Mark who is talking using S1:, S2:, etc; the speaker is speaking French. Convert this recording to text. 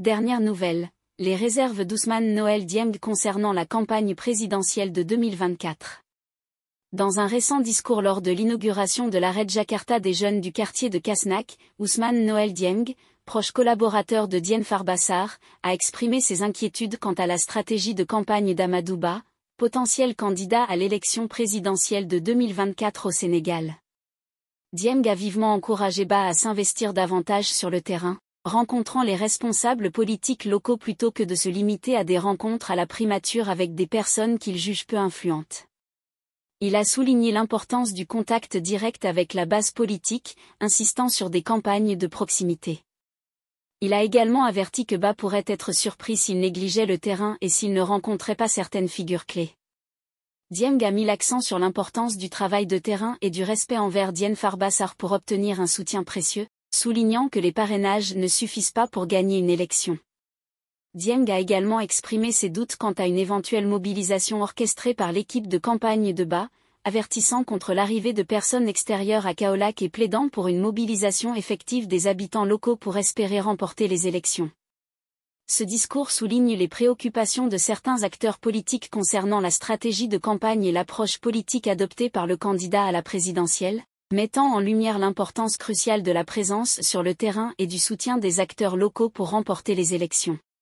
S1: Dernière nouvelle, les réserves d'Ousmane Noël Dieng concernant la campagne présidentielle de 2024. Dans un récent discours lors de l'inauguration de l'arrêt Jakarta des jeunes du quartier de Kasnak, Ousmane Noël Dieng, proche collaborateur de Dien Farbassar, a exprimé ses inquiétudes quant à la stratégie de campagne d'Amadouba, potentiel candidat à l'élection présidentielle de 2024 au Sénégal. Dieng a vivement encouragé Ba à s'investir davantage sur le terrain rencontrant les responsables politiques locaux plutôt que de se limiter à des rencontres à la primature avec des personnes qu'il juge peu influentes. Il a souligné l'importance du contact direct avec la base politique, insistant sur des campagnes de proximité. Il a également averti que Bas pourrait être surpris s'il négligeait le terrain et s'il ne rencontrait pas certaines figures clés. Dieng a mis l'accent sur l'importance du travail de terrain et du respect envers Dien Farbassar pour obtenir un soutien précieux, soulignant que les parrainages ne suffisent pas pour gagner une élection. Dieng a également exprimé ses doutes quant à une éventuelle mobilisation orchestrée par l'équipe de campagne de bas, avertissant contre l'arrivée de personnes extérieures à Kaolac et plaidant pour une mobilisation effective des habitants locaux pour espérer remporter les élections. Ce discours souligne les préoccupations de certains acteurs politiques concernant la stratégie de campagne et l'approche politique adoptée par le candidat à la présidentielle, mettant en lumière l'importance cruciale de la présence sur le terrain et du soutien des acteurs locaux pour remporter les élections.